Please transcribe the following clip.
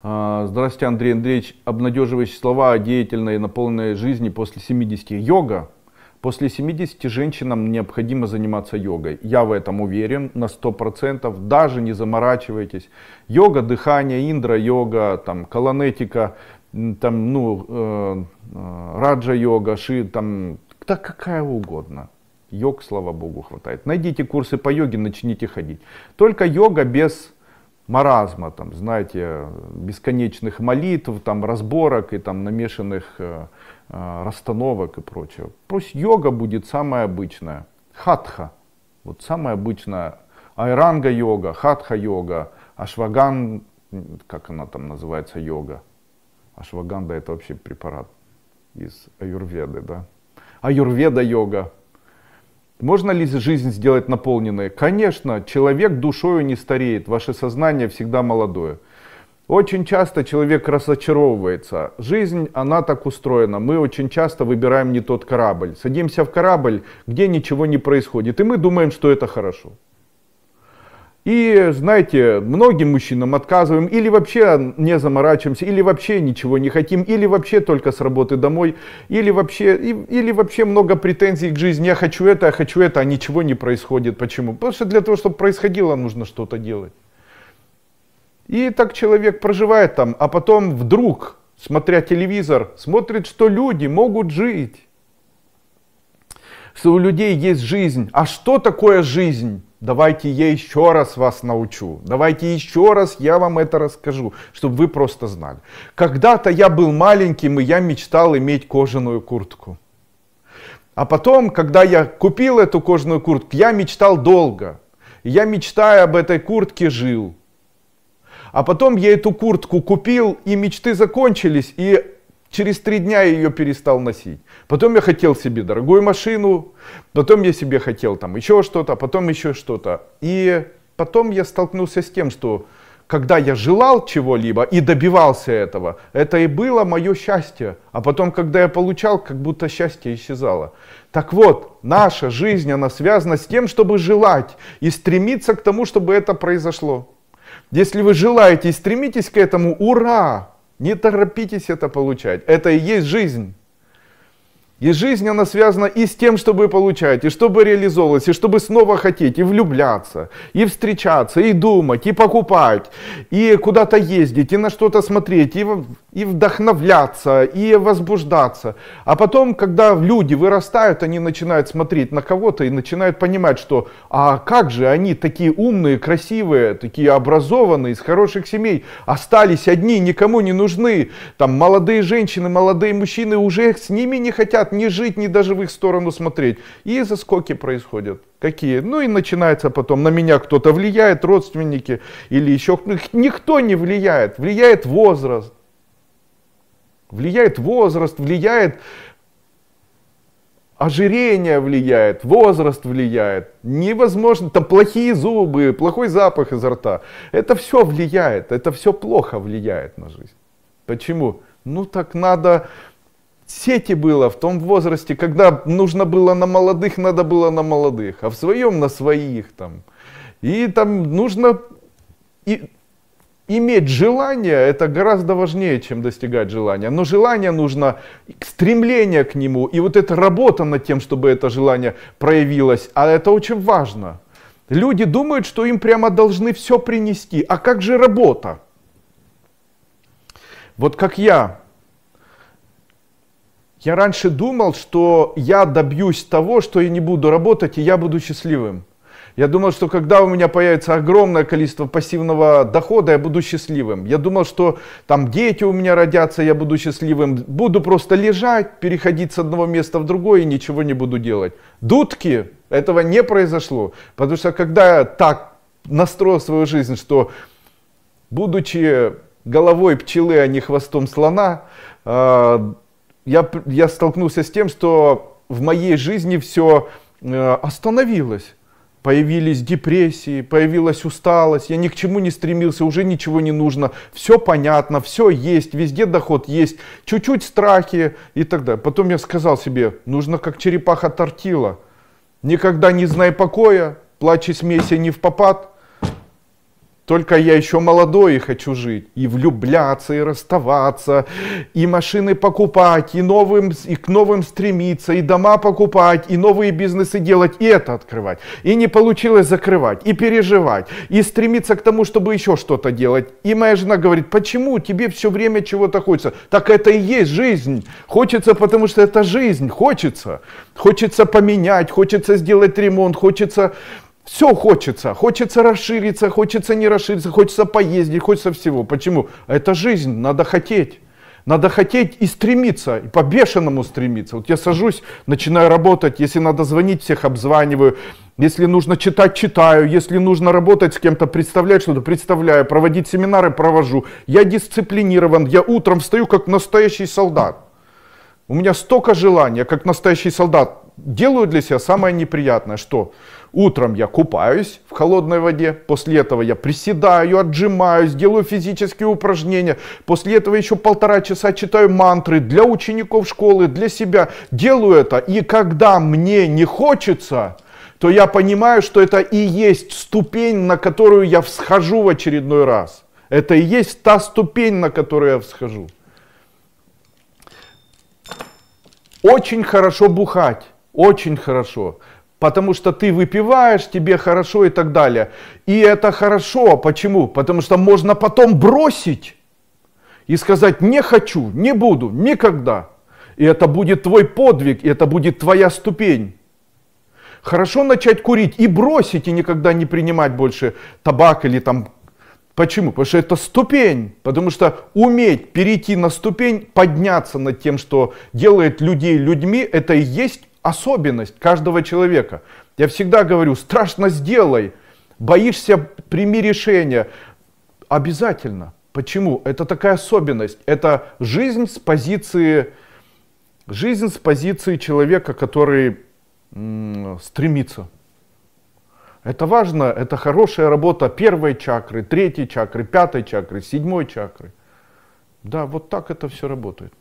А, здравствуйте, Андрей Андреевич. Обнадеживающие слова о деятельной и наполненной жизни после 70. Йога. После 70 женщинам необходимо заниматься йогой. Я в этом уверен на 100%. Даже не заморачивайтесь. Йога, дыхание, индра-йога, там, колонетика, там, ну, э, э, раджа-йога, ши, там, да какая угодно. Йог, слава богу, хватает. Найдите курсы по йоге, начните ходить. Только йога без маразма, там, знаете, бесконечных молитв, там, разборок и там намешанных э, э, расстановок и прочего. Пусть йога будет самая обычная, хатха, вот самая обычная, айранга йога, хатха йога, ашваган, как она там называется, йога. Ашваганда это вообще препарат из аюрведы, да? Аюрведа йога, можно ли жизнь сделать наполненной? Конечно, человек душою не стареет, ваше сознание всегда молодое. Очень часто человек разочаровывается. Жизнь, она так устроена. Мы очень часто выбираем не тот корабль. Садимся в корабль, где ничего не происходит. И мы думаем, что это хорошо. И, знаете, многим мужчинам отказываем, или вообще не заморачиваемся, или вообще ничего не хотим, или вообще только с работы домой, или вообще, и, или вообще много претензий к жизни. Я хочу это, я хочу это, а ничего не происходит. Почему? Потому что для того, чтобы происходило, нужно что-то делать. И так человек проживает там, а потом вдруг, смотря телевизор, смотрит, что люди могут жить. Что у людей есть жизнь. А что такое жизнь? давайте я еще раз вас научу, давайте еще раз я вам это расскажу, чтобы вы просто знали. Когда-то я был маленьким, и я мечтал иметь кожаную куртку. А потом, когда я купил эту кожаную куртку, я мечтал долго. я, мечтая об этой куртке, жил. А потом я эту куртку купил, и мечты закончились, и Через три дня я ее перестал носить. Потом я хотел себе дорогую машину, потом я себе хотел там еще что-то, потом еще что-то. И потом я столкнулся с тем, что когда я желал чего-либо и добивался этого, это и было мое счастье. А потом, когда я получал, как будто счастье исчезало. Так вот, наша жизнь, она связана с тем, чтобы желать и стремиться к тому, чтобы это произошло. Если вы желаете и стремитесь к этому, ура! Не торопитесь это получать. Это и есть жизнь. И жизнь, она связана и с тем, чтобы получать, и чтобы реализовываться и чтобы снова хотеть, и влюбляться, и встречаться, и думать, и покупать, и куда-то ездить, и на что-то смотреть, и, и вдохновляться, и возбуждаться. А потом, когда люди вырастают, они начинают смотреть на кого-то и начинают понимать, что а как же они такие умные, красивые, такие образованные, из хороших семей, остались одни, никому не нужны. Там молодые женщины, молодые мужчины уже с ними не хотят хотят ни жить, ни даже в их сторону смотреть. И заскоки происходят. Какие? Ну и начинается потом, на меня кто-то влияет, родственники или еще. Никто не влияет, влияет возраст. Влияет возраст, влияет ожирение влияет, возраст влияет, невозможно, там плохие зубы, плохой запах изо рта. Это все влияет, это все плохо влияет на жизнь. Почему? Ну так надо сети было в том возрасте, когда нужно было на молодых, надо было на молодых, а в своем на своих там. И там нужно и, иметь желание, это гораздо важнее, чем достигать желания. Но желание нужно, стремление к нему, и вот эта работа над тем, чтобы это желание проявилось, а это очень важно. Люди думают, что им прямо должны все принести. А как же работа? Вот как я я раньше думал, что я добьюсь того, что я не буду работать, и я буду счастливым. Я думал, что когда у меня появится огромное количество пассивного дохода, я буду счастливым. Я думал, что там дети у меня родятся, я буду счастливым. Буду просто лежать, переходить с одного места в другое и ничего не буду делать. Дудки, этого не произошло. Потому что когда я так настроил свою жизнь, что будучи головой пчелы, а не хвостом слона, а, я, я столкнулся с тем, что в моей жизни все э, остановилось. Появились депрессии, появилась усталость, я ни к чему не стремился, уже ничего не нужно, все понятно, все есть, везде доход есть, чуть-чуть страхи и так далее. Потом я сказал себе, нужно как черепаха тортила, никогда не знай покоя, плачь и смейся не в попад, только я еще молодой и хочу жить. И влюбляться, и расставаться, и машины покупать, и, новым, и к новым стремиться, и дома покупать, и новые бизнесы делать, и это открывать. И не получилось закрывать, и переживать, и стремиться к тому, чтобы еще что-то делать. И моя жена говорит, почему тебе все время чего-то хочется? Так это и есть жизнь. Хочется, потому что это жизнь, хочется. Хочется поменять, хочется сделать ремонт, хочется все хочется. Хочется расшириться, хочется не расшириться, хочется поездить, хочется всего. Почему? Это жизнь, надо хотеть. Надо хотеть и стремиться, и по-бешеному стремиться. Вот я сажусь, начинаю работать, если надо звонить, всех обзваниваю, если нужно читать, читаю, если нужно работать с кем-то, представлять что-то, представляю, проводить семинары, провожу. Я дисциплинирован, я утром встаю как настоящий солдат. У меня столько желания, как настоящий солдат делаю для себя самое неприятное, что утром я купаюсь в холодной воде, после этого я приседаю, отжимаюсь, делаю физические упражнения, после этого еще полтора часа читаю мантры для учеников школы, для себя, делаю это. И когда мне не хочется, то я понимаю, что это и есть ступень, на которую я всхожу в очередной раз. Это и есть та ступень, на которую я всхожу. Очень хорошо бухать очень хорошо. Потому что ты выпиваешь, тебе хорошо и так далее. И это хорошо. Почему? Потому что можно потом бросить и сказать, не хочу, не буду, никогда. И это будет твой подвиг, и это будет твоя ступень. Хорошо начать курить и бросить, и никогда не принимать больше табак или там... Почему? Потому что это ступень. Потому что уметь перейти на ступень, подняться над тем, что делает людей людьми, это и есть особенность каждого человека. Я всегда говорю, страшно сделай, боишься, прими решение. Обязательно. Почему? Это такая особенность. Это жизнь с позиции, жизнь с позиции человека, который м- стремится. Это важно, это хорошая работа первой чакры, третьей чакры, пятой чакры, седьмой чакры. Да, вот так это все работает.